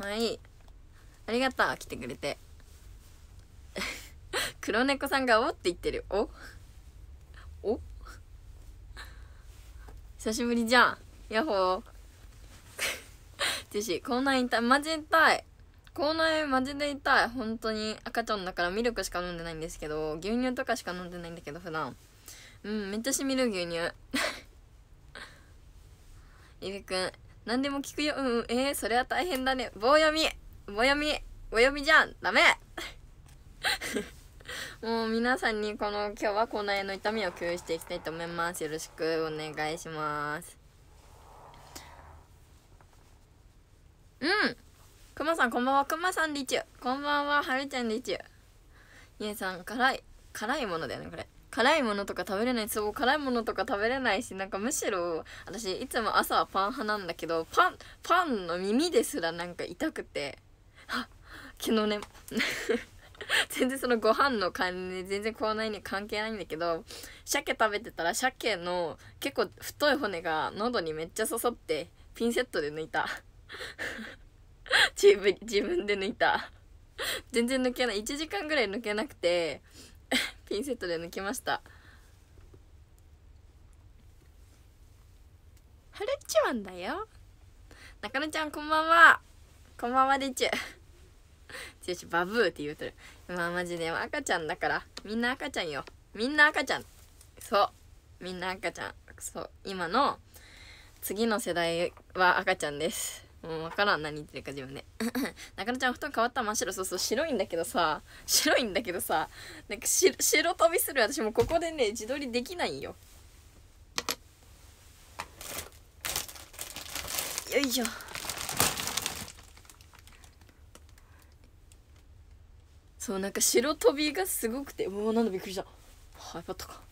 はいありがとう来てくれて 黒猫さんが「お」って言ってるおお久しぶりじゃんヤッホージェシー口内痛いマジ痛い口内マジで痛い本当に赤ちゃんだからミルクしか飲んでないんですけど牛乳とかしか飲んでないんだけど普段うんめっちゃしみる牛乳ゆうくん何でも聞くよ。うん、えー、それは大変だね。棒読み棒読み棒読みじゃんダメ もう皆さんにこの今日は口内炎の痛みを共有していきたいと思います。よろしくお願いします。うんくまさんこんばんは、くまさんでちゅ。こんばんは、はるちゃんでちゅ。ゆえさん、辛い。辛いものだよね、これ。辛いものとか食べれないそう辛いものとか食べれないしなんかむしろ私いつも朝はパン派なんだけどパンパンの耳ですらなんか痛くてあ昨日ね 全然そのご飯の感じ全然口内に関係ないんだけど鮭食べてたら鮭の結構太い骨が喉にめっちゃ刺さってピンセットで抜いた 自分で抜いた全然抜けない1時間ぐらい抜けなくて ピンセットで抜きましたハルちゅワンだよ中野ちゃんこんばんはこんばんはでちゅしバブーって言うとるまあマジで赤ちゃんだからみんな赤ちゃんよみんな赤ちゃんそうみんな赤ちゃんそう今の次の世代は赤ちゃんですもう分からん何言ってるか自分で 中野ちゃん布団変わった真っ白そうそう白いんだけどさ白いんだけどさなんか白飛びする私もここでね自撮りできないよよいしょそうなんか白飛びがすごくてうわなんだびっくりした iPad か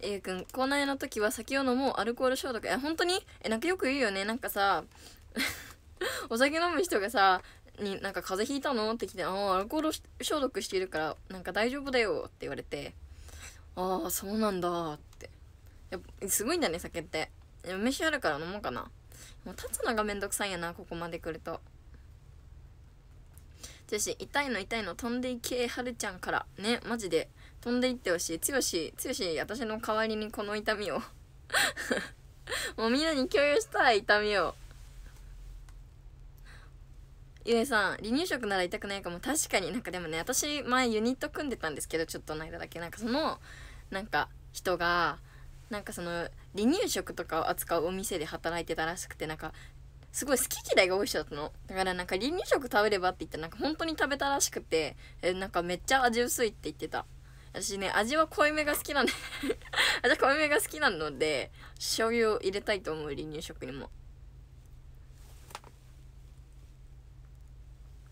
えー、く校内の時は酒を飲もうアルコール消毒え本当にえなんかよく言うよねなんかさ お酒飲む人がさになんか風邪ひいたのって来て「ああアルコール消毒しているからなんか大丈夫だよ」って言われて「ああそうなんだ」ってやっぱすごいんだね酒って梅酒あるから飲もうかなもう立つのがめんどくさいやなここまで来ると女子痛いの痛いの飛んでいけはるちゃんからねマジで飛んでいってほしい剛剛私の代わりにこの痛みを もうみんなに共有したい痛みをゆえさん離乳食なら痛くないかも確かになんかでもね私前ユニット組んでたんですけどちょっとの間だけなんかそのなんか人がなんかその離乳食とかを扱うお店で働いてたらしくてなんかすごい好き嫌いが多い人だったのだからなんか離乳食食べればって言ってなんか本当に食べたらしくてえなんかめっちゃ味薄いって言ってた私ね、味は濃いめが好きなんで 味は濃いめが好きなので、醤油を入れたいと思う、離乳食にも。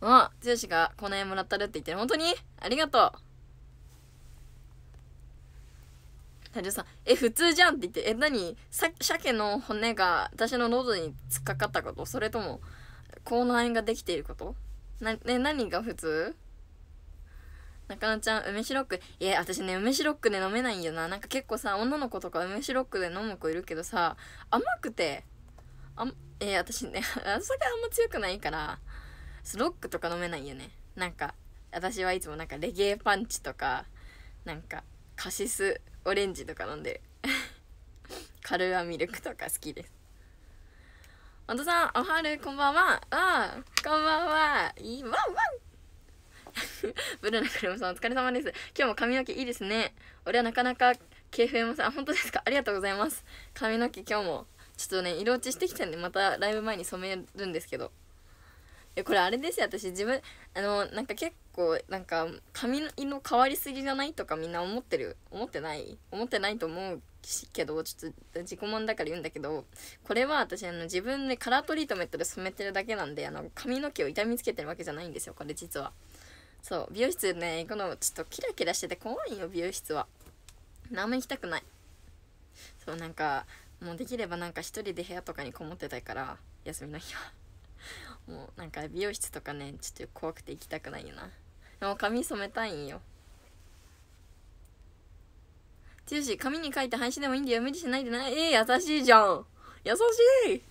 あ、剛がこの絵もらったるって言ってる。本当にありがとう。隊長さん、え、普通じゃんって言って、え、何さ鮭の骨が私の喉に突っかかったことそれとも、口内炎ができていることな、ね、何が普通中野ちゃん、梅シロック。いや、私ね、梅シロックで飲めないんよな。なんか結構さ、女の子とか梅シロックで飲む子いるけどさ、甘くて、あえー、私ね、酒あんま強くないから、ロックとか飲めないよね。なんか、私はいつもなんかレゲエパンチとか、なんか、カシスオレンジとか飲んでる。カルアミルクとか好きです。本当さん、おはる、こんばんは。あこんばんは。いい、ワンワン ブルーナクレムさんお疲れ様です。今日も髪の毛いいですね。俺はなかなか毛増えません。あ、本当ですかありがとうございます。髪の毛今日も、ちょっとね、色落ちしてきたんで、またライブ前に染めるんですけど。え、これあれですよ。私自分、あの、なんか結構、なんか、髪の色変わりすぎじゃないとかみんな思ってる思ってない思ってないと思うけど、ちょっと自己満だから言うんだけど、これは私、あの、自分でカラートリートメントで染めてるだけなんで、あの、髪の毛を痛みつけてるわけじゃないんですよ、これ実は。そう美容室ね行くのちょっとキラキラしてて怖いよ美容室は何も行きたくないそうなんかもうできればなんか一人で部屋とかにこもってたいから休みの日は もうなんか美容室とかねちょっと怖くて行きたくないよなもう髪染めたいんよ剛紙に書いて配信でもいいんだよ無理しないでなえー、優しいじゃん優しい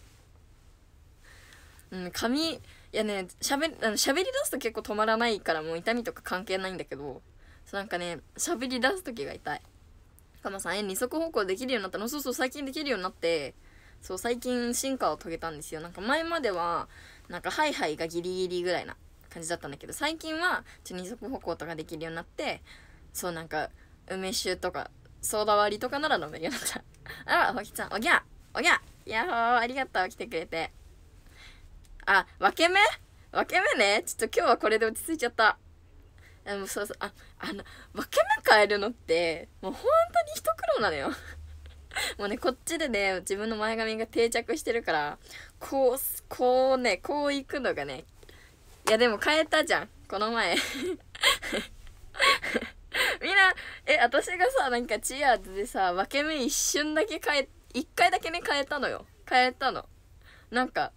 うん髪いやね喋あの喋りだすと結構止まらないからもう痛みとか関係ないんだけどなんかね喋り出す時が痛いかまさんえ二足歩行できるようになったのそうそう最近できるようになってそう最近進化を遂げたんですよなんか前まではなんかハイハイがギリギリぐらいな感じだったんだけど最近はちょ二足歩行とかできるようになってそうなんか梅酒とかソーダ割りとかなら飲めるようになったあらおきちゃんおぎゃおぎゃやっほーありがとう来てくれてあ、分け目分け目ね。ちょっと今日はこれで落ち着いちゃった。でもそうそう、あ、あの、分け目変えるのって、もう本当に一苦労なのよ。もうね、こっちでね、自分の前髪が定着してるから、こう、こうね、こう行くのがね、いやでも変えたじゃん、この前。みんな、え、私がさ、なんかチアーズでさ、分け目一瞬だけ変え、一回だけね、変えたのよ。変えたの。なんか、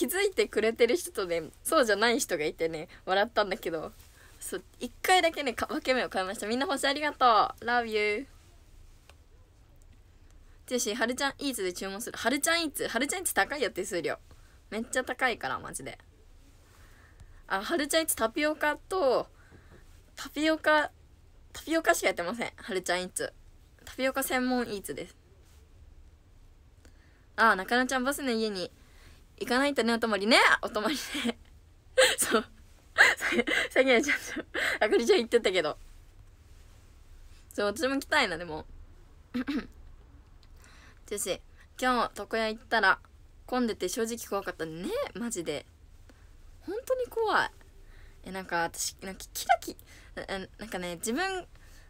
気づいてくれてる人とねそうじゃない人がいてね笑ったんだけどそう1回だけね分け目を変えましたみんな星ありがとう Love you ジェシーはるちゃんイーツで注文するはるちゃんイーツはるちゃんイーツ高いよ手数料めっちゃ高いからマジであはるちゃんイーツタピオカとタピオカタピオカしかやってませんはるちゃんイーツタピオカ専門イーツですああ中野ちゃんバスの家に行かないとね、お泊まりね。お泊まりね。そう。さげちゃんと、あかりちゃん言ってたけど。そう、私も来たいな、でも。女 し、今日、床屋行ったら、混んでて正直怖かったね。マジで。本当に怖い。え、なんか私、なんかキラキ、なんかね、自分、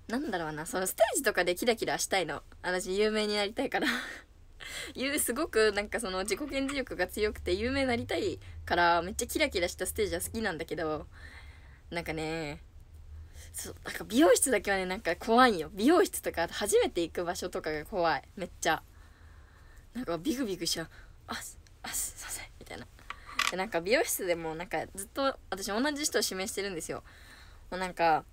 なんだろうな、そのステージとかでキラキラしたいの。私、有名になりたいからすごくなんかその自己顕示欲が強くて有名になりたいからめっちゃキラキラしたステージは好きなんだけどなんかねそうなんか美容室だけはねなんか怖いよ美容室とか初めて行く場所とかが怖いめっちゃなんかビクビクしちゃうあすあすいませんみたいなでなんか美容室でもなんかずっと私同じ人を指名してるんですよもうなんか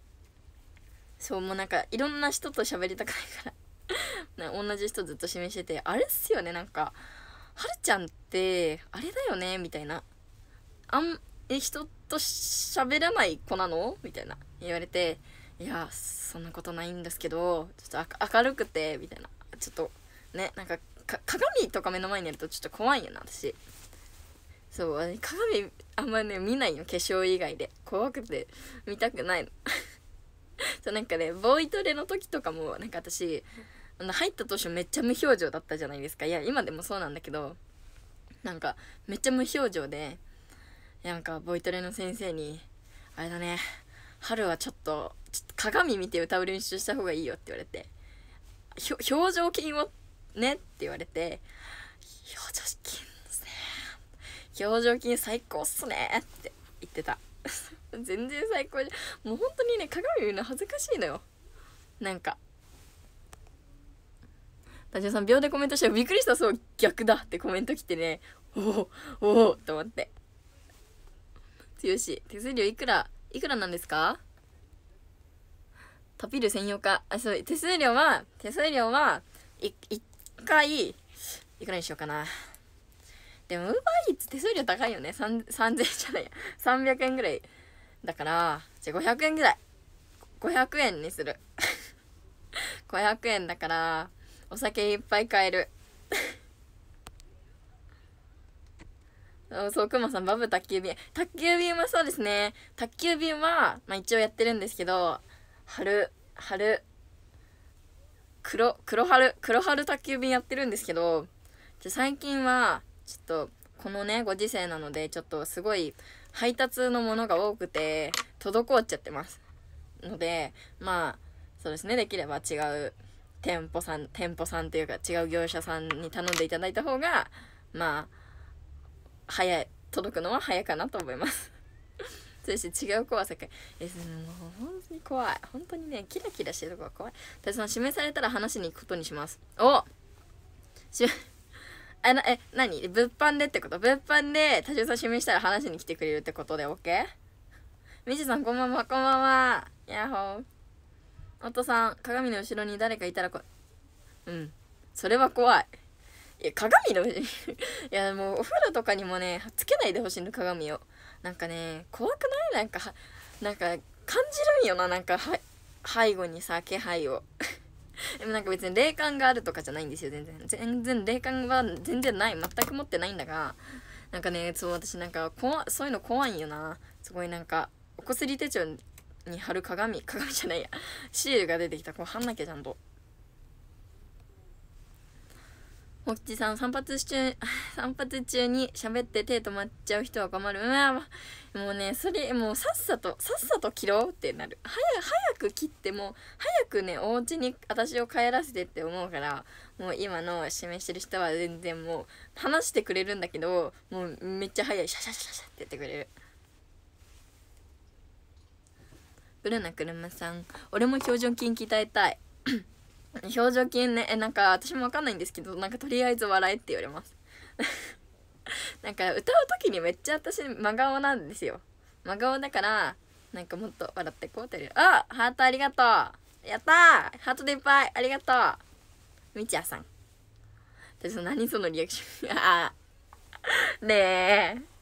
そうもうなんかいろんな人と喋りたくないからね、同じ人ずっと示しててあれっすよねなんかはるちゃんってあれだよねみたいなあんえ人と喋らない子なのみたいな言われていやそんなことないんですけどちょっと明るくてみたいなちょっとねなんか鏡とか目の前にいるとちょっと怖いよな私そう鏡あんまりね見ないよ化粧以外で怖くて見たくないの そうなんかねボイトレの時とかもなんか私あの入った当初めっちゃ無表情だったじゃないですかいや今でもそうなんだけどなんかめっちゃ無表情でなんかボイトレの先生に「あれだね春はちょっとちょっと鏡見て歌う練習した方がいいよ」って言われて「表情筋をね」って言われて「表情筋ですね表情筋最高っすね」って言ってた 全然最高じゃもう本当にね鏡見るの恥ずかしいのよなんか田島さん秒でコメントしたらびっくりしたそう逆だってコメント来てねおおおおと思って剛手数料いくらいくらなんですかタピル専用かあそう手数料は手数料は1回いくらにしようかなでもウーバーイーツ手数料高いよね3000じゃない300円ぐらいだからじゃあ500円ぐらい500円にする500円 だからお酒いっぱい買える そう、くまさん、バブ宅急便。宅急便はそうですね。宅急便は、まあ一応やってるんですけど、春、春、黒、黒春、黒春宅急便やってるんですけど、じゃ最近は、ちょっと、このね、ご時世なので、ちょっとすごい配達のものが多くて、滞っちゃってます。ので、まあ、そうですね、できれば違う店舗さん店舗さんというか違う業者さんに頼んでいただいた方がまあ早い届くのは早いかなと思います そして違う怖さかえもう本当に怖い本当にねキラキラしてるとこが怖い私さん指名されたら話しに行くことにしますおし あなえ何物販でってこと物販で多重さん指名したら話しに来てくれるってことで OK? みちさんこんばんはこんばんはやっほー夫さん鏡の後ろに誰かいたらこうんそれは怖いいや鏡の いやもうお風呂とかにもねつけないでほしいの鏡をなんかね怖くないなんかなんか感じるんよななんか背後にさ気配を でもなんか別に霊感があるとかじゃないんですよ全然全然霊感は全然ない全く持ってないんだがなんかねそう私なんかこそういうの怖いんよなすごいなんかお薬手帳に貼る鏡鏡じゃないやシールが出てきたこれ貼んなきゃちゃんとほっちさん散髪中 散髪中に喋って手止まっちゃう人は困るうわもうねそれもうさっさとさっさと切ろうってなる早早く切っても早くねお家に私を帰らせてって思うからもう今の示してる人は全然もう話してくれるんだけどもうめっちゃ早いシャシャシャシャって言ってくれる。ブルーな車さん俺も表情筋鍛えたい 表情筋ねえなんか私も分かんないんですけどなんかとりあえず笑えって言われます なんか歌う時にめっちゃ私真顔なんですよ真顔だからなんかもっと笑ってこうってあハートありがとうやったハートでいっぱいありがとうみちやさん私何そのリアクション あねえ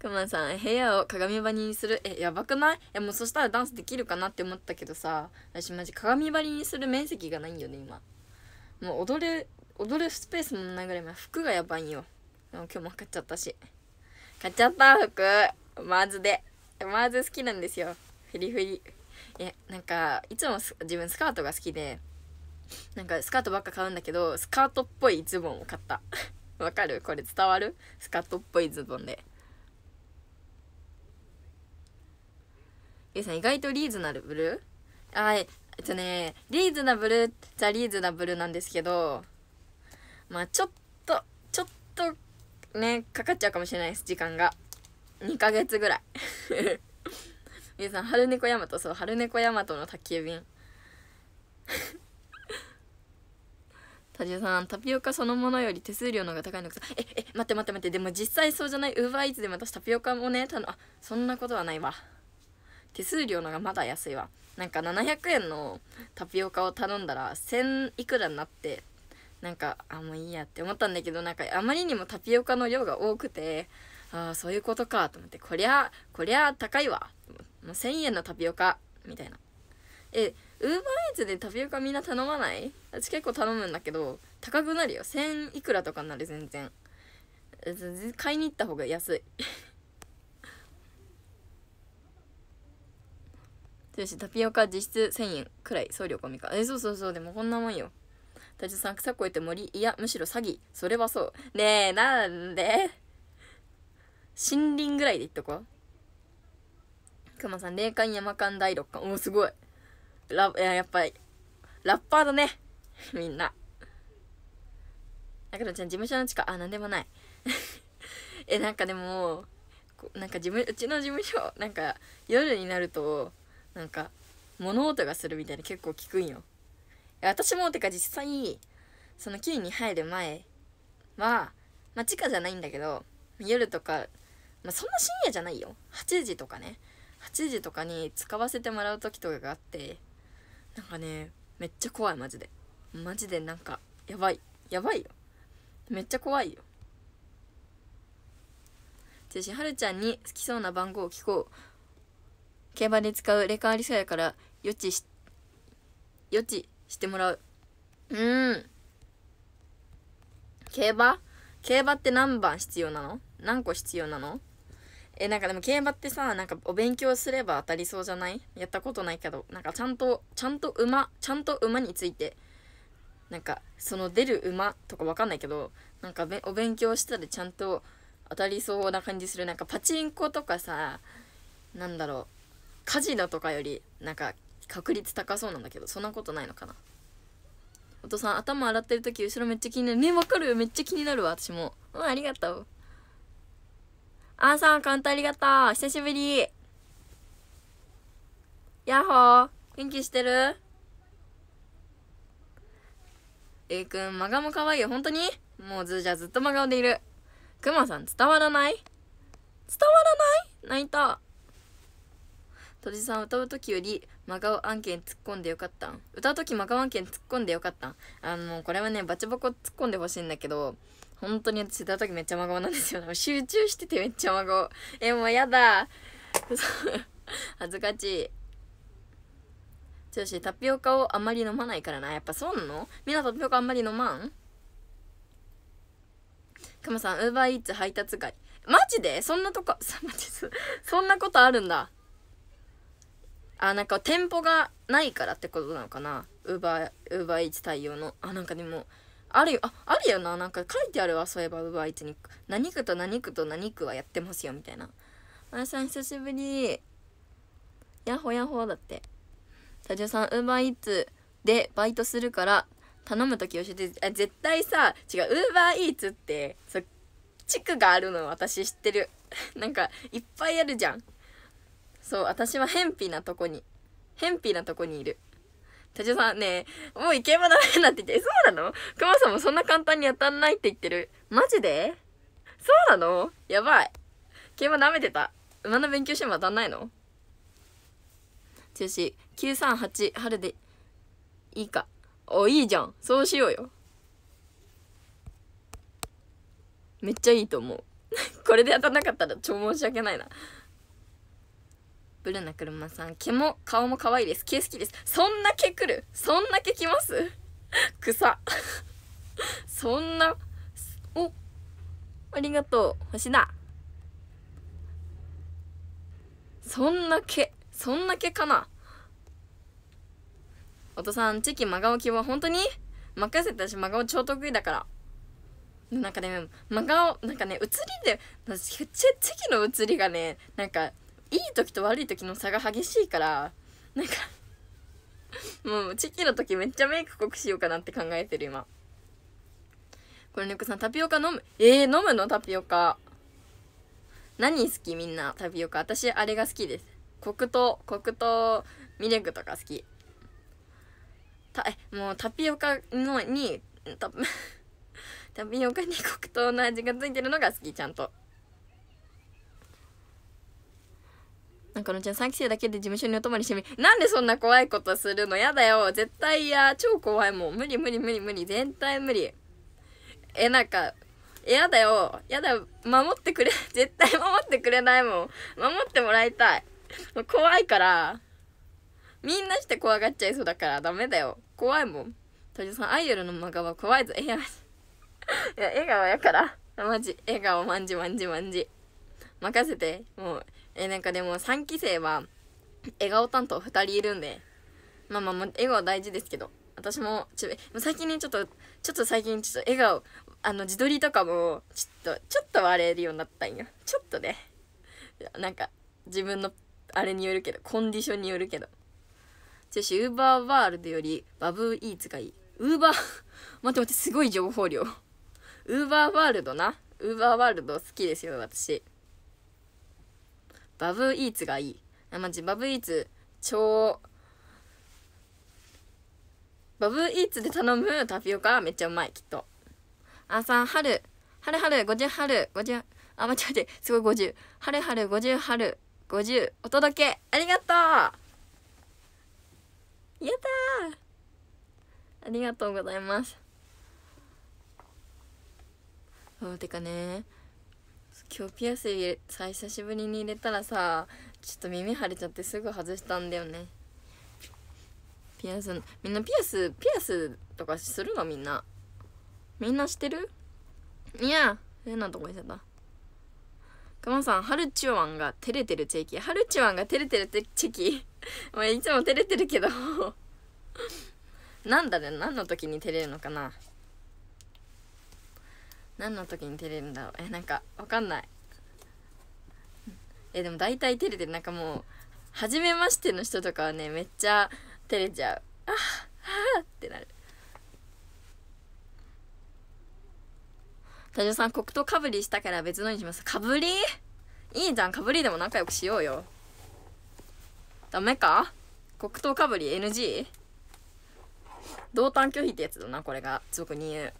くまさん部屋を鏡張りにするえやばくないえもうそしたらダンスできるかなって思ったけどさ私マジ鏡張りにする面積がないんよね今もう踊る踊るスペースもないぐらい服がやばいよ今日も買っちゃったし買っちゃった服マーズでマーズ好きなんですよフリフリえなんかいつも自分スカートが好きでなんかスカートばっか買うんだけどスカートっぽいズボンを買った わかるこれ伝わるスカートっぽいズボンでさん、意外とリーズナブルあ、えっとね、リーズナブルっちゃリーズナブルなんですけど、まあちょっと、ちょっとね、かかっちゃうかもしれないです、時間が。2ヶ月ぐらい。ゆ さん、春猫ヤマト、そう、春猫ヤマトの宅急便。タ ジさんタピオカそのものより手数料の方が高いのかええ待って待って待ってでも実際そうじゃないウーバーイーツでも私タピオカもねたのあそんなことはないわ手数料のがまだ安いわなんか700円のタピオカを頼んだら1000いくらになってなんかあもういいやって思ったんだけどなんかあまりにもタピオカの量が多くてああそういうことかと思ってこりゃこりゃ高いわもう1000円のタピオカみたいなえウーバーイーツでタピオカみんな頼まない私結構頼むんだけど高くなるよ1000いくらとかになる全然買いに行った方が安いそタピオカ実質1000円くらい送料込みかえそうそうそうでもこんなもんよ太さん草越えて森いやむしろ詐欺それはそうねえなんで森林ぐらいでいっとこうくまさん霊感山間第六感おおすごいラいややっぱりラッパーだね みんなだからちゃん事務所の地下あなんでもない えなんかでもなんか事務うちの事務所なんか夜になるとなんか物音がするみたいな結構聞くんよ私もてか実際その9に入る前はまあ地下じゃないんだけど夜とか、まあ、そんな深夜じゃないよ8時とかね8時とかに使わせてもらう時とかがあってなんかねめっちゃ怖いマジでマジでなんかやばいやばいよめっちゃ怖いよ中心はるちゃんに好きそうな番号を聞こう競馬で使うレカーリうやから予知し予知してもらううん競馬競馬って何番必要なの何個必要なのえなんかでも競馬ってさなんかお勉強すれば当たりそうじゃないやったことないけどなんかちゃんとちゃんと馬ちゃんと馬についてなんかその出る馬とかわかんないけどなんかお勉強したらちゃんと当たりそうな感じするなんかパチンコとかさなんだろうカジノとかよりなんか確率高そうなんだけどそんなことないのかなお父さん頭洗ってる時後ろめっちゃ気になるねわかるよめっちゃ気になるわ私もうんありがとうあんさんカウントありがとう久しぶりヤッホー元気してるえいくん真顔も可愛いよ本当にもうずーじゃずっと真顔でいるくまさん伝わらない伝わらない泣いたとじさん歌う時より真顔案件突っ込んでよかったん歌う時真顔案件突っ込んでよかったんあのこれはねバチボコ突っ込んでほしいんだけど本当に私歌う時めっちゃ真顔なんですよ、ね、集中しててめっちゃ真顔えもうやだ 恥ずかしい剛タピオカをあんまり飲まないからなやっぱそうなのみんなタピオカあんまり飲まんかまさんウーバーイーツ配達外マジでそんなとこ そんなことあるんだあなんか店舗がないからってことなのかなウーバーウーバーイーツ対応のあなんかでもあるよああるよななんか書いてあるわそういえばウーバーイーツに何区と何区と何区はやってますよみたいなあやさん久しぶりやほやほだってジオさんウーバーイーツでバイトするから頼む時教えてあ絶対さ違うウーバーイーツってそ地区があるの私知ってる なんかいっぱいあるじゃんそう私は偏僻なとこに偏僻なとこにいる手順さんねもういけばダメなって言ってそうなのクマさんもそんな簡単に当たんないって言ってるマジでそうなのやばい競馬舐めてた馬の勉強しても当たんないの中止938春でいいかおいいじゃんそうしようよめっちゃいいと思う これで当たんなかったら超申し訳ないなブルーな車さん毛も顔も可愛いです毛好きですそんな毛来るそんな毛来ます草そんなおありがとう星だそんな毛そんな毛かなお父さんチキ真顔希は本当に任せたし真顔超得意だからなんかね真顔なんかね写りで私チェチキの写りがねなんかいい時と悪い時の差が激しいからなんかもうチキの時めっちゃメイク濃くしようかなって考えてる今これねくさんタピオカ飲むえー、飲むのタピオカ何好きみんなタピオカ私あれが好きです黒糖黒糖ミルクとか好きたえもうタピオカのにタ タピオカに黒糖の味がついてるのが好きちゃんとなんかのちゃん3期生だけで事務所にお泊まりしてみなんでそんな怖いことするのやだよ絶対や超怖いもん無理無理無理無理全体無理えなんかやだよやだ守ってくれ 絶対守ってくれないもん守ってもらいたい怖いからみんなして怖がっちゃいそうだからダメだよ怖いもんとじさんアイドルの漫画は怖いぞいやいや笑顔やからマジ笑顔まんじまんじまんじ任せてもうえなんかでも3期生は笑顔担当2人いるんでまあまあまあ笑顔大事ですけど私もちょ最近ねちょっとちょっと最近ちょっと笑顔あの自撮りとかもちょっとちょっと割れるようになったんよちょっとねなんか自分のあれによるけどコンディションによるけど女子ウーバーワールドよりバブーイーツがいいウーバー 待って待ってすごい情報量ウーバーワールドなウーバーワールド好きですよ私バブイーツがいい。あ、マジ、バブイーツ、超、バブイーツで頼むタピオカはめっちゃうまい、きっと。あさん、春、春春、50春、50、あ、待って待って、すごい50。春春、50春、50、お届け、ありがとうやったーありがとうございます。そう、てかね今日ピアス入れさ久しぶりに入れたらさちょっと耳腫れちゃってすぐ外したんだよねピアスみんなピアスピアスとかするのみんなみんなしてるいや変なとこ行っちゃったクマさんハルチュワンが照れてるチェキハルチュワンが照れてるチェキ お前いつも照れてるけどなんだね何の時に照れるのかな何の時に照れるんだろうえなんかわかんないえでも大体照れてるなんかもう初めましての人とかはねめっちゃ照れちゃうああってなる田島さん黒糖かぶりしたから別のにしますかぶりいいじゃんかぶりでも仲良くしようよダメか黒糖かぶり NG? 同担拒否ってやつだなこれが俗に言う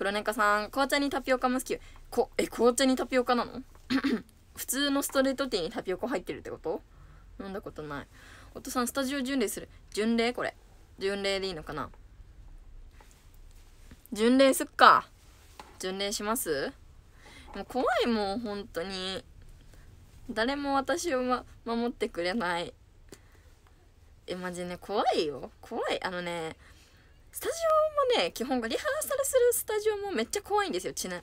黒猫さん紅茶にタピオカも好きこえ紅茶にタピオカなの 普通のストレートティーにタピオカ入ってるってこと飲んだことないお父さんスタジオ巡礼する巡礼これ巡礼でいいのかな巡礼すっか巡礼しますもう怖いもう本当に誰も私を、ま、守ってくれないえマジね怖いよ怖いあのねスタジオもね基本がリハーサルするスタジオもめっちゃ怖いんですよちな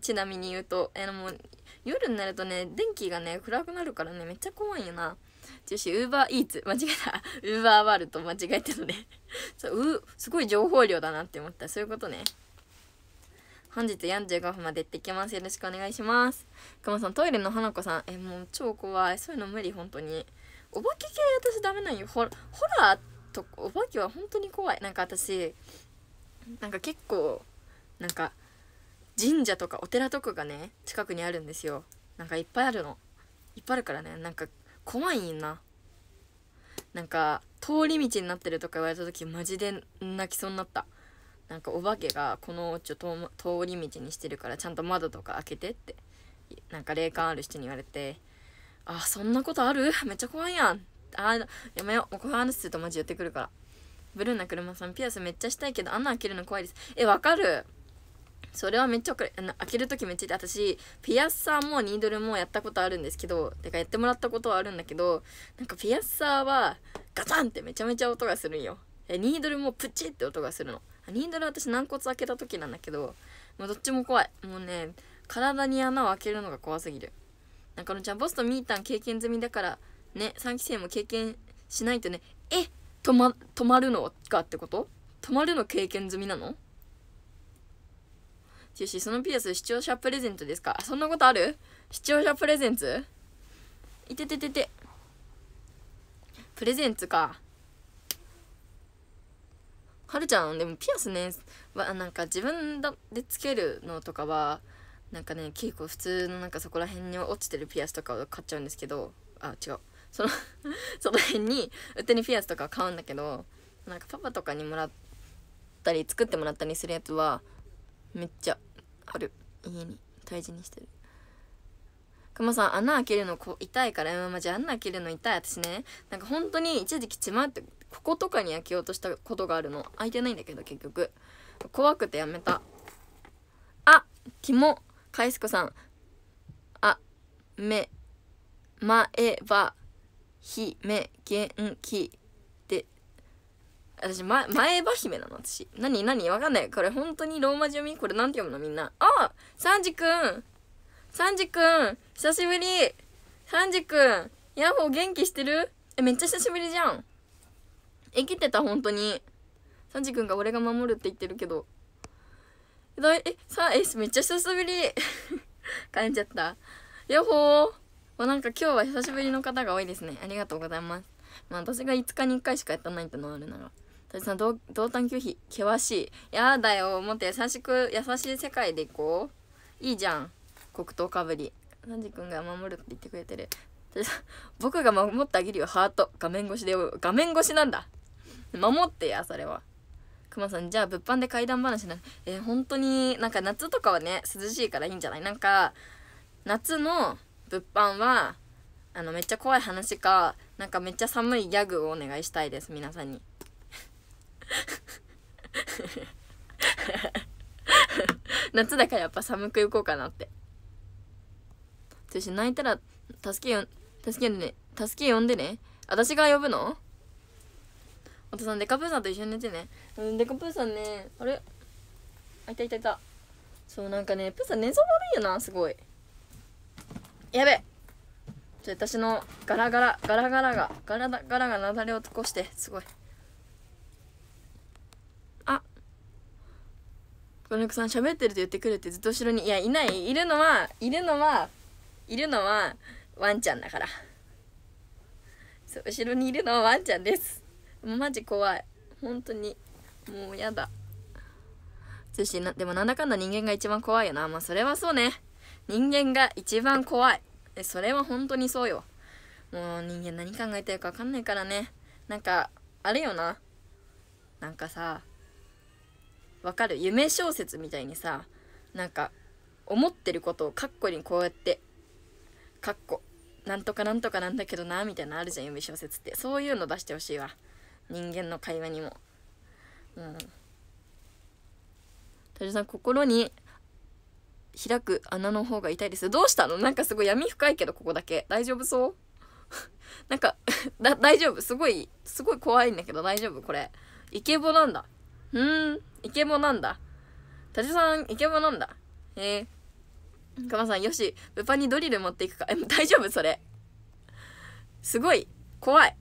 ちなみに言うと、えもう夜になるとね電気がね暗くなるからねめっちゃ怖いよな女子ウーバーイーツ間違えたウーバーワールド間違えてたねそうすごい情報量だなって思ったそういうことね本日45分まで行ってきますよろしくお願いしますくまさんトイレの花子さんえもう超怖いそういうの無理本当にお化け系私ダメなんよホラーとお化けは本当に怖いなんか私なんか結構なんか神社とかお寺とかがね近くにあるんですよなんかいっぱいあるのいっぱいあるからねなんか怖いんななんか通り道になってるとか言われた時マジで泣きそうになったなんかお化けがこのお家を通り道にしてるからちゃんと窓とか開けてってなんか霊感ある人に言われてあそんなことあるめっちゃ怖いやんあやめようこの話するとマジ寄ってくるからブルーな車さんピアスめっちゃしたいけど穴開けるの怖いですえわかるそれはめっちゃ分かるあの開ける時めっちゃ私ピアッサーもニードルもやったことあるんですけどてかやってもらったことはあるんだけどなんかピアッサーはガタンってめちゃめちゃ音がするんよえニードルもプチって音がするのニードル私軟骨開けた時なんだけどもうどっちも怖いもうね体に穴を開けるのが怖すぎるなん中のちゃんボストンータン経験済みだからね3期生も経験しないとねえ止ま止まるのかってこと止まるの経験済みなのジしシーそのピアス視聴者プレゼントですかそんなことある視聴者プレゼンツいててててプレゼンツかはるちゃんでもピアスねはなんか自分でつけるのとかはなんかね結構普通のなんかそこら辺に落ちてるピアスとかを買っちゃうんですけどあ違うその その辺に売ってるピアスとか買うんだけどなんかパパとかにもらったり作ってもらったりするやつはめっちゃある家に大事にしてるくまさん穴開けるのこ痛いからママじゃ穴開けるの痛い私ねなんか本当に一時期ちまってこことかに開けようとしたことがあるの開いてないんだけど結局怖くてやめたあキモかいすこさんあめまえば姫元気で私、前前歯姫なの私何何わかんないこれ本当にローマ字読みこれなんて読むのみんなあサンジくんサンジくん久しぶりサンジくんヤッホー元気してるえめっちゃ久しぶりじゃん生きてた本当にサンジくんが俺が守るって言ってるけどえさえめっちゃ久しぶり感 じちゃったヤッホーおなんか今日は久しぶりの方が多いですねありがとうございますまあ私が5日に1回しかやってないってのはあるなら私さん同担拒否険しいやだよもっと優しく優しい世界でいこういいじゃん黒糖かぶりサンジ君が守るって言ってくれてる僕が守ってあげるよハート画面越しで画面越しなんだ守ってやそれはくまさんじゃあ物販で怪談話なえー、本当になんか夏とかはね涼しいからいいんじゃないなんか夏の物販はあのめっちゃ怖い話かなんかめっちゃ寒いギャグをお願いしたいです皆さんに 夏だからやっぱ寒く行こうかなって私泣いたら助けよ助けでね助け呼んでね私が呼ぶのお父さんデカプーさんと一緒に寝てねデカプーさんねあれあいたいたいたそうなんかねプーさん寝相悪いよなすごいやべちょ私のガラガラガラガラがガラガラがなだれを起こしてすごいあごめんさん喋ってると言ってくれてずっと後ろにいやいないいるのはいるのはいるのはワンちゃんだからそう後ろにいるのはワンちゃんですマジ怖い本当にもうやだでもなんだかんだ人間が一番怖いよなまあそれはそうね人間が一番怖いそれは本当にそうよもう人間何考えてるか分かんないからねなんかあれよななんかさわかる夢小説みたいにさなんか思ってることをカッコにこうやってカッコなんとかなんとかなんだけどなみたいなあるじゃん夢小説ってそういうの出してほしいわ人間の会話にもうん田さん心に開く穴の方が痛いですどうしたのなんかすごい闇深いけどここだけ大丈夫そう なんか 大丈夫すごいすごい怖いんだけど大丈夫これイケボなんだうんイケボなんだ田地さんイケボなんだえー、かまさんよしブパにドリル持っていくかえ大丈夫それすごい怖い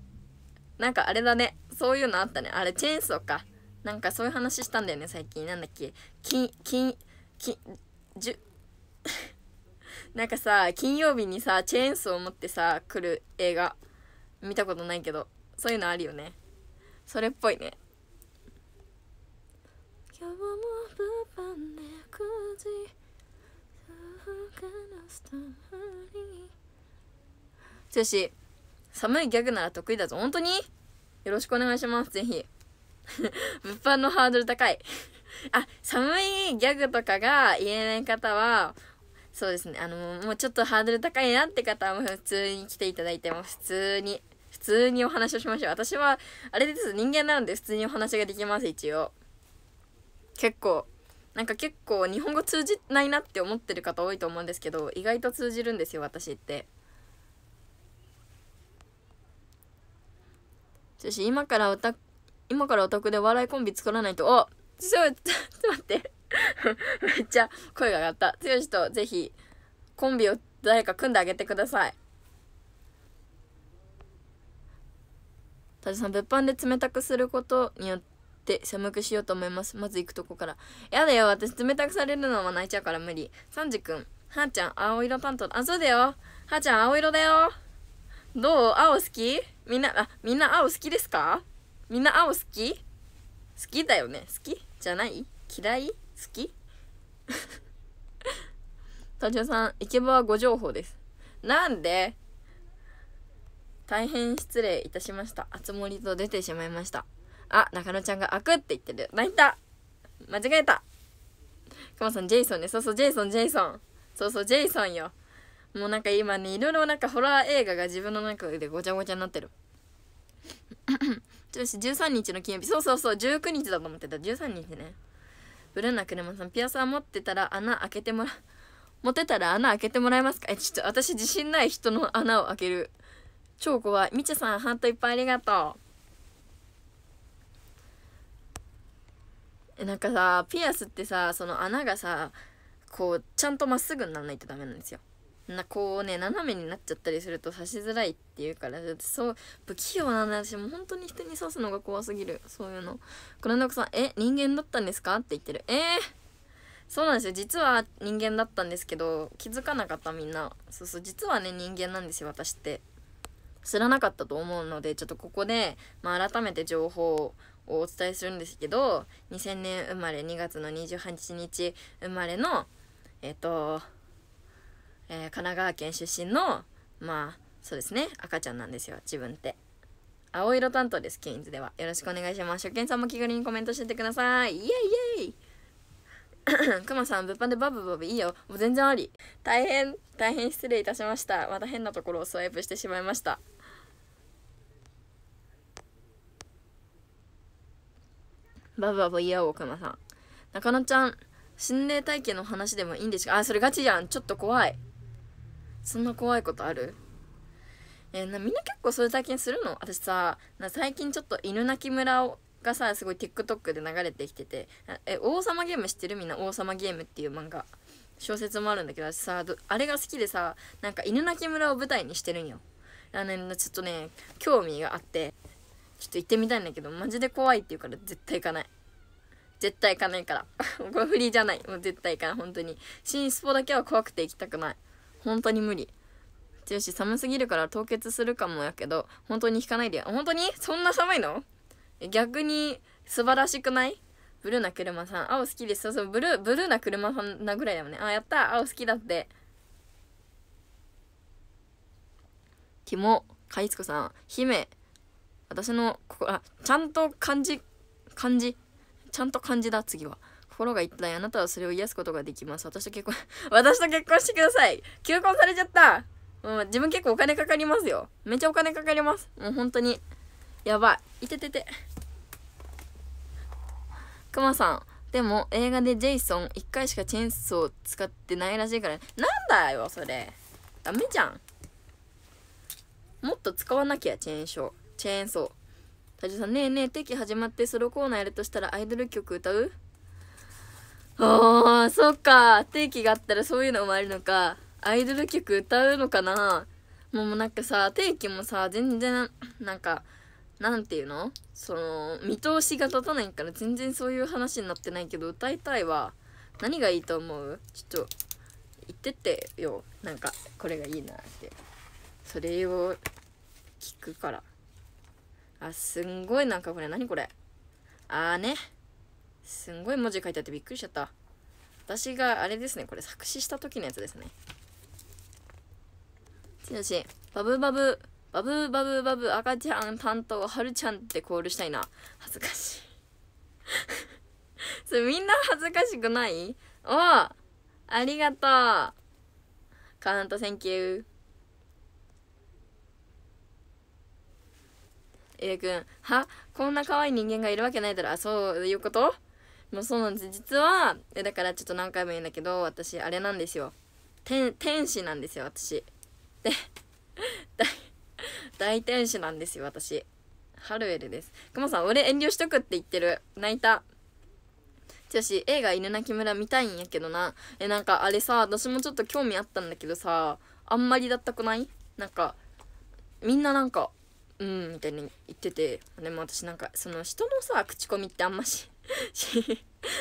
なんかあれだねそういうのあったねあれチェーンソーかなんかそういう話したんだよね最近なんだっけ金金金じゅ なんかさ金曜日にさチェーンソーを持ってさ来る映画見たことないけどそういうのあるよねそれっぽいね今日もブパンで9時寒いギャグなら得意だぞ本当によろしくお願いしますぜひ 物販のハードル高いあ寒いギャグとかが言えない方はそうですねあのもうちょっとハードル高いなって方はもう普通に来ていただいても普通に普通にお話をしましょう私はあれです人間なので普通にお話ができます一応結構なんか結構日本語通じないなって思ってる方多いと思うんですけど意外と通じるんですよ私って私今からおた今からお得で笑いコンビ作らないとあ ちょっと待って めっちゃ声が上がった剛とぜひコンビを誰か組んであげてください田地さん物販で冷たくすることによって寒くしようと思いますまず行くとこからやだよ私冷たくされるのは泣いちゃうから無理サンジ君はーちゃん青色担当あそうだよはーちゃん青色だよどう青好きみんなあみんな青好きですかみんな青好き好きだよね好きじゃない嫌い好き隊長 さん、イケボはご情報です。なんで大変失礼いたしました。あつ森と出てしまいました。あ、中野ちゃんが開くって言ってる。泣いた間違えたくまさん、ジェイソンね。そうそう、ジェイソン、ジェイソン。そうそう、ジェイソンよ。もうなんか今ね、いろいろなんかホラー映画が自分の中でごちゃごちゃになってる。私13日の金曜日そうそうそう19日だと思ってた13日ねブルーナクレマさんピアスは持ってたら穴開けてもら持ってたら穴開けてもらえますかえちょっと私自信ない人の穴を開ける超怖いみちさんハートいっぱいありがとうえなんかさピアスってさその穴がさこうちゃんとまっすぐにならないとダメなんですよなこうね斜めになっちゃったりすると刺しづらいっていうからそう不器用なんだしもう本当に人に刺すのが怖すぎるそういうの黒猫さん「え人間だったんですか?」って言ってるえー、そうなんですよ実は人間だったんですけど気づかなかったみんなそうそう実はね人間なんですよ私って知らなかったと思うのでちょっとここで、まあ、改めて情報をお伝えするんですけど2000年生まれ2月の28日生まれのえっ、ー、とえー、神奈川県出身のまあそうですね赤ちゃんなんですよ自分って青色担当ですケインズではよろしくお願いします初見さんも気軽にコメントしててくださいイエイイエイ クマさん物販でバブバブいいよもう全然あり大変大変失礼いたしましたまた変なところをスワイプしてしまいましたバブバブいいうクマさん中野ちゃん心霊体験の話でもいいんですかあそれガチじゃんちょっと怖いそんな怖いことあるえー、なみんな結構それ最近するの私さ最近ちょっと犬鳴村をがさすごい TikTok で流れてきてて「え王様ゲーム知ってるみんな王様ゲーム」っていう漫画小説もあるんだけど私さあれが好きでさなんか犬鳴村を舞台にしてるんよあのちょっとね興味があってちょっと行ってみたいんだけどマジで怖いって言うから絶対行かない絶対行かないから これフリーじゃないもう絶対行かない本当に新スポだけは怖くて行きたくない本当に無理剛寒すぎるから凍結するかもやけど本当に引かないでよ本当にそんな寒いの逆に素晴らしくないブルーな車さん青好きですそうそうブルーブルーな車さんなぐらいだもんねあやった青好きだってキモかいつこさん姫私のここあちゃんと漢字漢字ちゃんと漢字だ次は心が一体あなたはそれを癒すことができます。私と結婚 私と結婚してください求婚されちゃったもう自分結構お金かかりますよ。めっちゃお金かかります。もう本当に。やばい。いててて。くまさん。でも映画でジェイソン1回しかチェーンソーを使ってないらしいから、ね、なんだよ、それ。ダメじゃん。もっと使わなきゃ、チェーンショー。チェーンソー。タジさん、ねえねえ、敵始まってソロコーナーやるとしたらアイドル曲歌うあーそっか定期があったらそういうのもあるのかアイドル曲歌うのかなもうなんかさ定期もさ全然なんかなんていうのその見通しが立たないから全然そういう話になってないけど歌いたいわ何がいいと思うちょっと言ってってよなんかこれがいいなってそれを聞くからあすんごいなんかこれ何これああねすんごい文字書いてあってびっくりしちゃった私があれですねこれ作詞した時のやつですね次のシーンバブバブバブバブバブ赤ちゃん担当はるちゃんってコールしたいな恥ずかしい それみんな恥ずかしくないおありがとうカウントセンキューえくんはこんな可愛い人間がいるわけないだろあそういうこともうそうなんです実はだからちょっと何回も言うんだけど私あれなんですよ天天使なんですよ私で 大天使なんですよ私ハルエルですクマさん俺遠慮しとくって言ってる泣いた女子映画「犬鳴村」見たいんやけどなえなんかあれさ私もちょっと興味あったんだけどさあんまりだったくないなんかみんななんかうんみたいに言っててでも私なんかその人のさ口コミってあんまし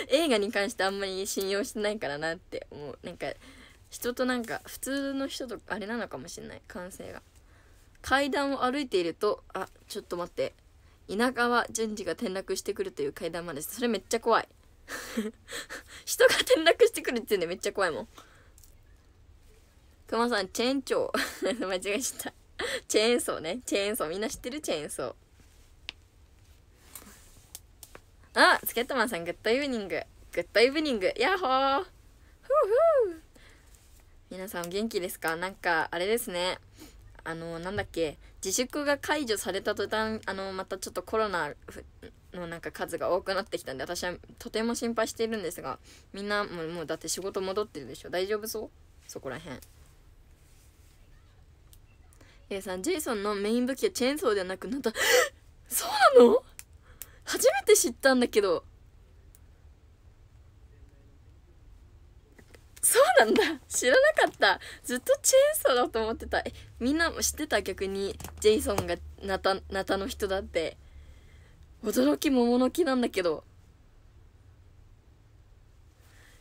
映画に関してあんまり信用してないからなって思うなんか人となんか普通の人とあれなのかもしんない感性が階段を歩いているとあちょっと待って田舎は順次が転落してくるという階段までそれめっちゃ怖い 人が転落してくるっていうんでめっちゃ怖いもんくまさんチェーン長 間違えちゃったチェーンソーねチェーンソーみんな知ってるチェーンソーあスケットマンさんグッドイブニンググッドイブニングヤッホーふうふう皆さん元気ですかなんかあれですねあのなんだっけ自粛が解除された途端あのまたちょっとコロナのなんか数が多くなってきたんで私はとても心配しているんですがみんなもうもうだって仕事戻ってるでしょ大丈夫そうそこらへん A さんジェイソンのメイン武器はチェーンソーではなくなった。そうなの初めて知ったんだけどそうなんだ知らなかったずっとチェーンソーだと思ってたえみんなも知ってた逆にジェイソンがナタナタの人だって驚き桃の木なんだけど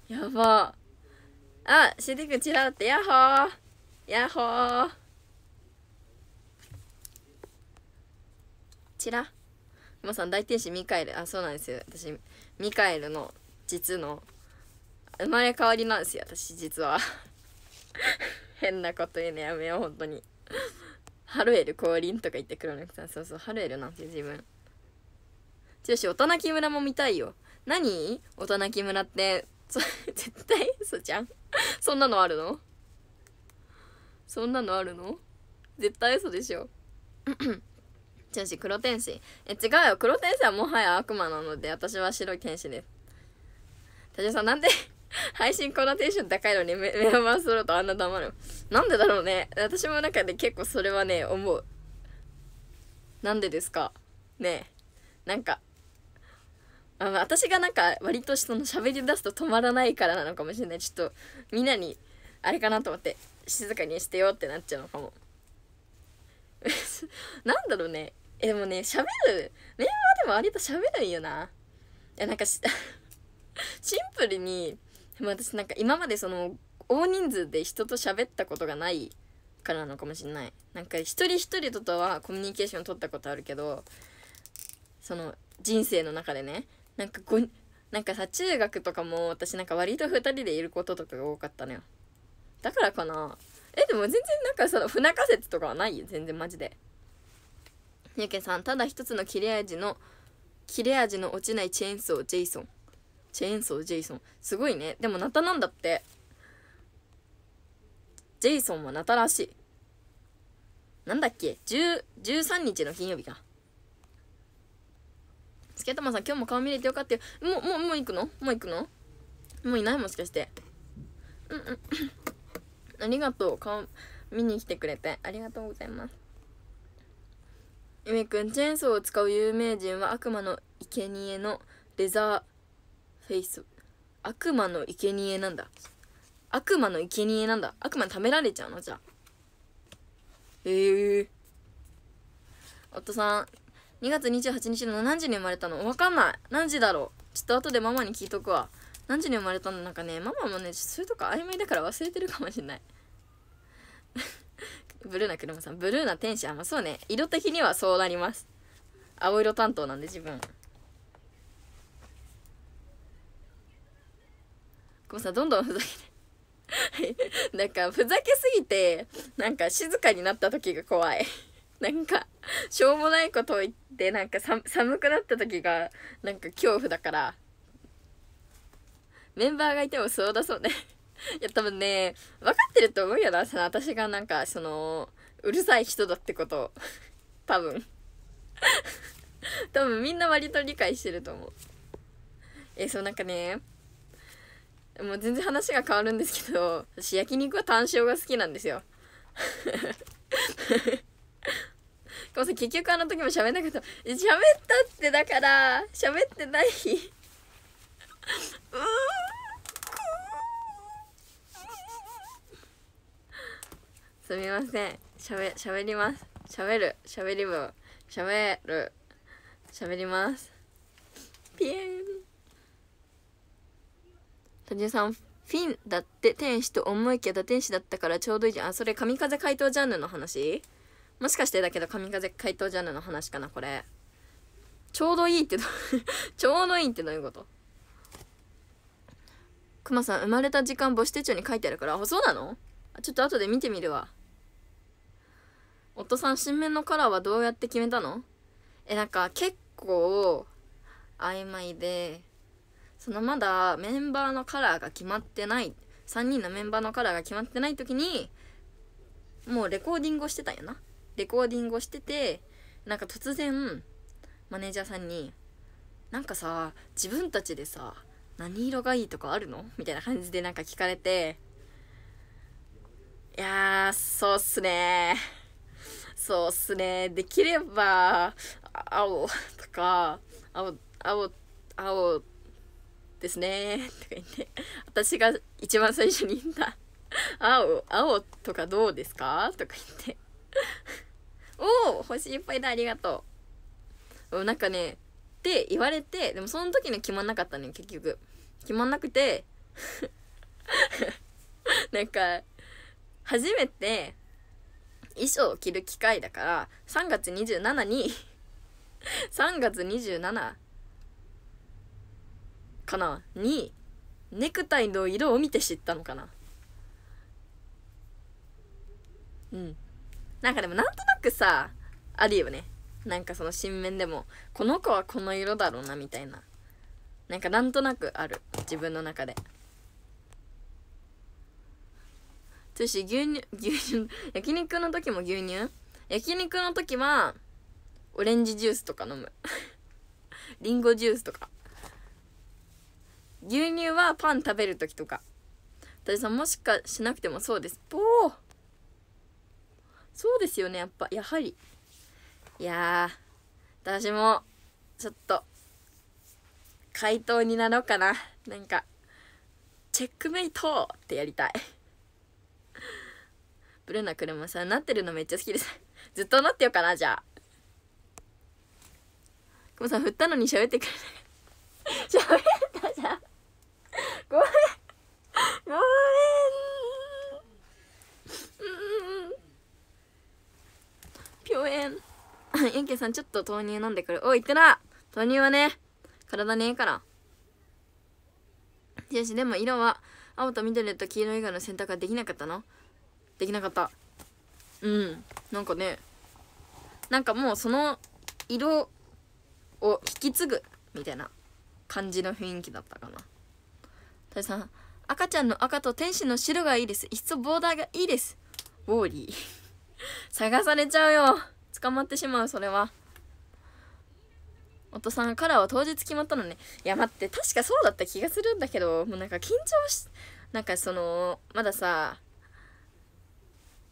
やばあシディクチラってヤッホーヤッホーチラマさん大天使ミカエルあそうなんですよ私ミカエルの実の生まれ変わりなんですよ私実は 変なこと言うのやめよう本当にハルエル降臨とか言ってく猫さそうそうハルエルなんですよ自分剛大人木村も見たいよ何大人木村ってそ 絶対嘘じゃんそんなのあるのそんなのあるの絶対嘘でしょ天使黒天使え違うよ黒天使はもはや悪魔なので私は白い天使です田島さんなんで 配信このテンション高いのにメンバーすろとあんな黙るなんでだろうね私も中で結構それはね思うなんでですかねえなんかあ私がなんか割とその喋り出すと止まらないからなのかもしれないちょっとみんなにあれかなと思って静かにしてよってなっちゃうのかも。なんだろうね。え、でもね、喋る、メンバーでも割と喋るんよな。いや、なんか シンプルに、私なんか今までその、大人数で人と喋ったことがないからなのかもしんない。なんか一人一人ととはコミュニケーション取ったことあるけど、その、人生の中でね、なんかご、なんかさ、中学とかも私なんか割と2人でいることとかが多かったのよ。だからかなえでも全然なんかその不仲説とかはないよ全然マジでゆけさんただ一つの切れ味の切れ味の落ちないチェーンソージェイソンチェーンソージェイソンすごいねでもナタなんだってジェイソンはナタらしいなんだっけ1 3日の金曜日か助ケーさん今日も顔見れてよかったよもうもうもう行くのもう行くのもういないもしかしてうんうんありがとう顔見に来てくれてありがとうございますゆめくんチェーンソーを使う有名人は悪魔の生贄のレザーフェイス悪魔の生贄なんだ悪魔の生贄なんだ悪魔に食べられちゃうのじゃあええー、夫さん2月28日の何時に生まれたの分かんない何時だろうちょっと後でママに聞いとくわ何時に生まれたのなんかねママもねそういうとこ曖昧だから忘れてるかもしんない ブルーな車さんブルーな天使あまあそうね色的にはそうなります青色担当なんで自分こうさどんどんふざけて なんかふざけすぎてなんか静かになった時が怖い なんかしょうもないことを言ってなんか寒くなった時がなんか恐怖だからメンバーがいてもそうだそうね いや多分ね分かってると思うよなその私がなんかそのうるさい人だってこと 多分 多分みんな割と理解してると思うえそうなんかねもう全然話が変わるんですけど私焼肉は単勝が好きなんですよごめんなさい結局あの時も喋んなかった喋ったってだから喋ってないすみませんしゃべしゃべりますしゃべるしゃべり分しゃべるしゃべりますピエンとじさんフィンだって天使と思いきや打天使だったからちょうどいいじゃんあそれ神風怪盗ジャンヌの話もしかしてだけど神風怪盗ジャンヌの話かなこれちょうどいいって ちょうどいいってどういうことクマさん生まれた時間母子手帳に書いてあるからあそうなのちょっと後で見てみるわ夫さん新面のカラーはどうやって決めたのえなんか結構曖昧でそのまだメンバーのカラーが決まってない3人のメンバーのカラーが決まってない時にもうレコーディングをしてたんやなレコーディングをしててなんか突然マネージャーさんに「なんかさ自分たちでさ何色がいいとかあるのみたいな感じでなんか聞かれて、いやー、そうっすねそうっすねできれば、青とか、青、青、青ですねとか言って、私が一番最初に言った、青、青とかどうですかとか言って、おお星いっぱいだありがとう。なんかね、って言われて、でもその時の決まんなかったのよ、結局。決まんなくて なんか初めて衣装を着る機会だから3月27に3 月27かなにネクタイの色を見て知ったのかなうんなんかでもなんとなくさあるよねなんかその新面でもこの子はこの色だろうなみたいななんかなんとなくある自分の中で牛乳牛乳焼肉の時も牛乳焼肉の時はオレンジジュースとか飲むりんごジュースとか牛乳はパン食べる時とか私さもしかしなくてもそうですぽーそうですよねやっぱやはりいや私もちょっと回答になろうかな。なんか、チェックメイトってやりたい。ブルーな車さん、なってるのめっちゃ好きです。ずっとなってようかな、じゃあ。クモさん、振ったのに喋ってくれない。喋ったじゃん。ごめん。ごめん。ぴょえん。ユンケさん、ちょっと豆乳飲んでくる。おい、ってな豆乳はね、体ねえからよしでも色は青と緑と黄色以外の選択はできなかったのできなかったうんなんかねなんかもうその色を引き継ぐみたいな感じの雰囲気だったかな大さん赤ちゃんの赤と天使の白がいいですいっそボーダーがいいですウォーリー 探されちゃうよ捕まってしまうそれはお父さんからは当日決まったのねいや待って確かそうだった気がするんだけどもうなんか緊張しなんかそのまださ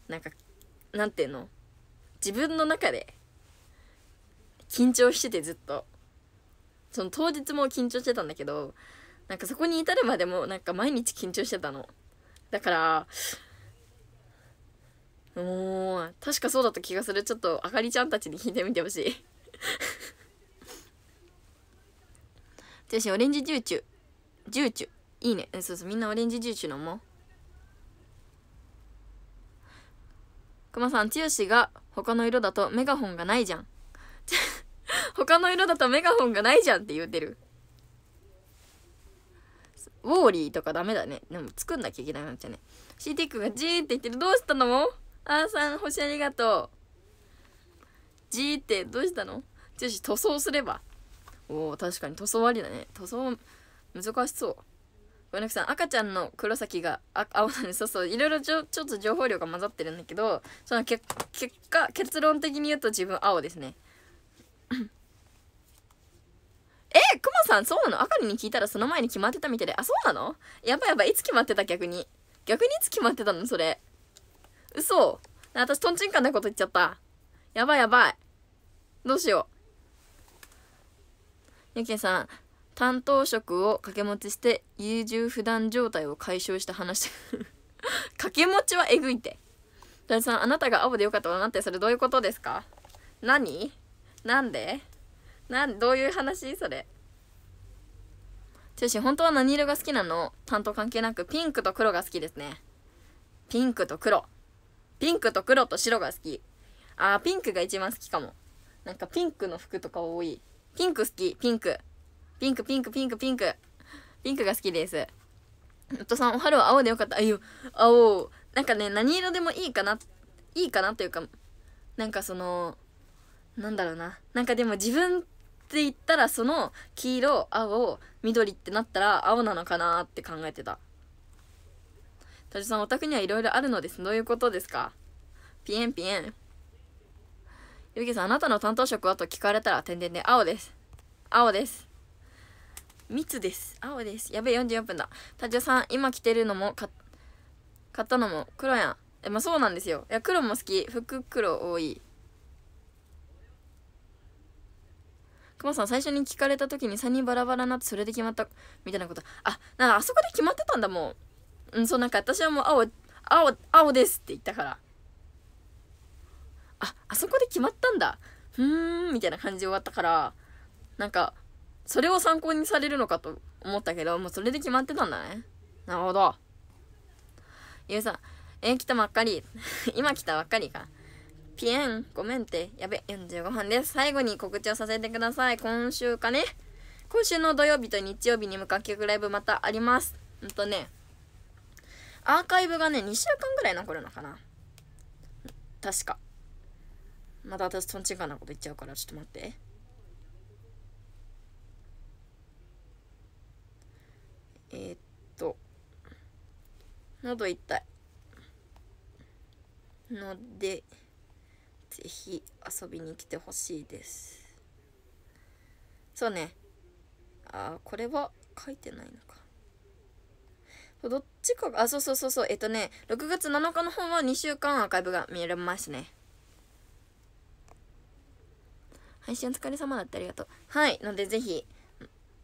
なんかなんていうの自分の中で緊張しててずっとその当日も緊張してたんだけどなんかそこに至るまでもなんか毎日緊張してたのだからもう確かそうだった気がするちょっとあかりちゃんたちに聞いてみてほしい女子オレンジジューチュジューチュいいねそうそうみんなオレンジジューチュ飲もうまさん剛が他の色だとメガホンがないじゃん 他の色だとメガホンがないじゃんって言うてるウォーリーとかダメだねでも作んなきゃいけなくなっちゃうね CT クがジーって言ってるどうしたのあーさん星ありがとうジーってどうしたの剛塗装すればおお確かに塗装ありだね塗装難しそう小柳さん赤ちゃんの黒崎が青なんでそうそういろいろちょちょっと情報量が混ざってるんだけどその結結果結論的に言うと自分青ですねえくまさんそうなのあかりに聞いたらその前に決まってたみたいであそうなのやばいやばいいつ決まってた逆に逆にいつ決まってたのそれ嘘私とんちんかんなこと言っちゃったやばいやばいどうしようゆけさん担当職を掛け持ちして優柔不断状態を解消した話 掛け持ちはえぐいって大さんあなたが青でよかったわなってそれどういうことですか何なんでなんどういう話それ剛本当は何色が好きなの担当関係なくピンクと黒が好きですねピンクと黒ピンクと黒と白が好きあーピンクが一番好きかもなんかピンクの服とか多いピンク好き、ピンク。ピンク、ピンク、ピンク、ピンク。ピンクが好きです。おとさん、お春は青でよかった。あ、いう、青。なんかね、何色でもいいかな、いいかなというか、なんかその、なんだろうな。なんかでも自分って言ったら、その、黄色、青、緑ってなったら、青なのかなって考えてた。田じさん、お宅にはいろいろあるのです。どういうことですかピエンピエン。ゆきさん、あなたの担当職はと聞かれたら、点々で、青です。青です。密です。青です。やべえ、44分だ。隊長さん、今着てるのも、買ったのも、黒やん。え、まあ、そうなんですよ。いや、黒も好き。服黒多い。くまさん、最初に聞かれた時に3人バラバラになって、それで決まった、みたいなこと。あ、なんかあそこで決まってたんだもう。うん、そう、なんか私はもう青、青、青ですって言ったから。ああそこで決まったんだふーんみたいな感じで終わったからなんかそれを参考にされるのかと思ったけどもうそれで決まってたんだねなるほどゆうさんえ来たばっかり 今来たばっかりかピエンごめんってやべ45分です最後に告知をさせてください今週かね今週の土曜日と日曜日に無観客ライブまたありますうんとねアーカイブがね2週間ぐらい残るのかな確かまた私とんちんかなこと言っちゃうからちょっと待ってえー、っと喉痛いのでぜひ遊びに来てほしいですそうねあこれは書いてないのかどっちかがあそうそうそうそうえっとね6月7日の方は2週間アーカイブが見れますね配信お疲れ様だってありがとう。はい。ので、ぜひ、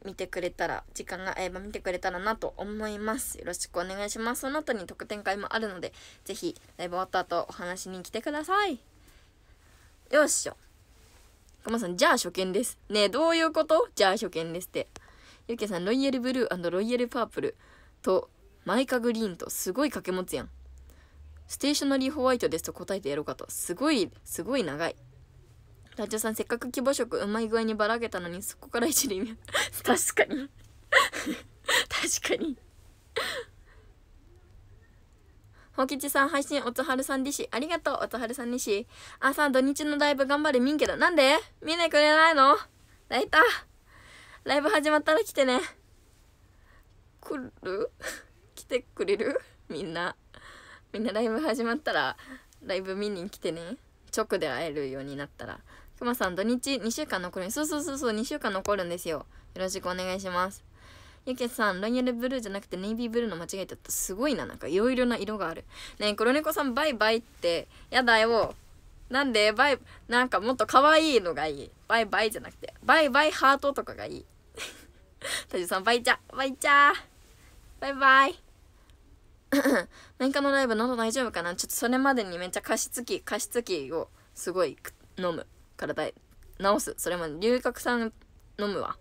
見てくれたら、時間が合えば見てくれたらなと思います。よろしくお願いします。その後に特典会もあるので、ぜひ、ライブ終わった後、お話に来てください。よっしょ。かまさん、じゃあ初見です。ねえ、どういうことじゃあ初見ですって。ゆけさん、ロイヤルブルーロイヤルパープルと、マイカグリーンと、すごい掛け持つやん。ステーショナリーホワイトですと答えてやろうかと。すごい、すごい長い。隊長さんせっかく規模食うまい具合にばらけたのにそこから一輪 確かに 確かにほうきちさん配信おつはるさん利しありがとうおつはるさん利しあさ土日のライブ頑張れみんけどなんで見ないくれないの泣いたライブ始まったら来てね来る 来てくれるみんなみんなライブ始まったらライブ見に来てね直で会えるようになったらくまさん土日2週間残るそうそうそうそう2週間残るんですよよろしくお願いしますゆけさん、ロイヤルブルーじゃなくてネイビーブルーの間違えゃった。すごいな。なんかいろいろな色がある。ねえ、黒猫さんバイバイって、やだよ。なんでバイ、なんかもっと可愛いのがいい。バイバイじゃなくて、バイバイハートとかがいい。た じさん、バイチャ、バイチャバイバイ。何 かのライブ喉大丈夫かなちょっとそれまでにめっちゃ加湿器、加湿器をすごい飲む。体治す。それも龍角散飲むわ。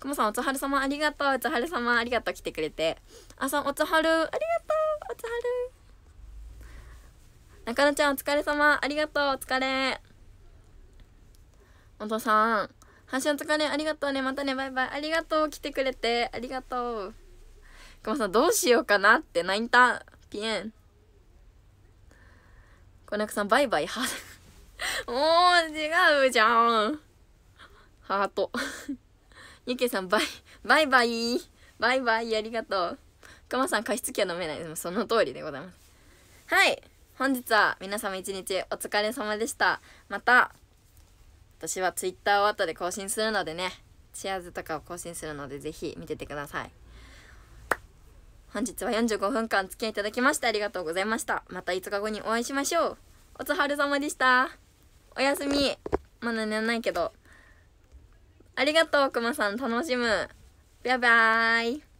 くもさん、おつはる様ありがとう。おつはる様ありがとう。来てくれて。あさん、おつはる。ありがとう。おつはる。中野ちゃん、お疲れ様。ありがとう。お疲れ。おとさん、発信お疲れ。ありがとうね。またね。バイバイ。ありがとう。来てくれて。ありがとう。くもさん、どうしようかなって。泣いた。ピエン。コなくさん、バイバイ。はもう違うじゃん。ハート。ゆけさん、バイ、バイバイ。バイバイ、ありがとう。くまさん、加湿器は飲めないでも、その通りでございます。はい。本日は皆様一日お疲れ様でした。また、私は Twitter を後で更新するのでね、チアーズとかを更新するので、ぜひ見ててください。本日は45分間付き合いいただきましてありがとうございました。また5日後にお会いしましょう。おつはるさまでした。おやすみまだ寝ないけどありがとうくまさん楽しむバイバーイ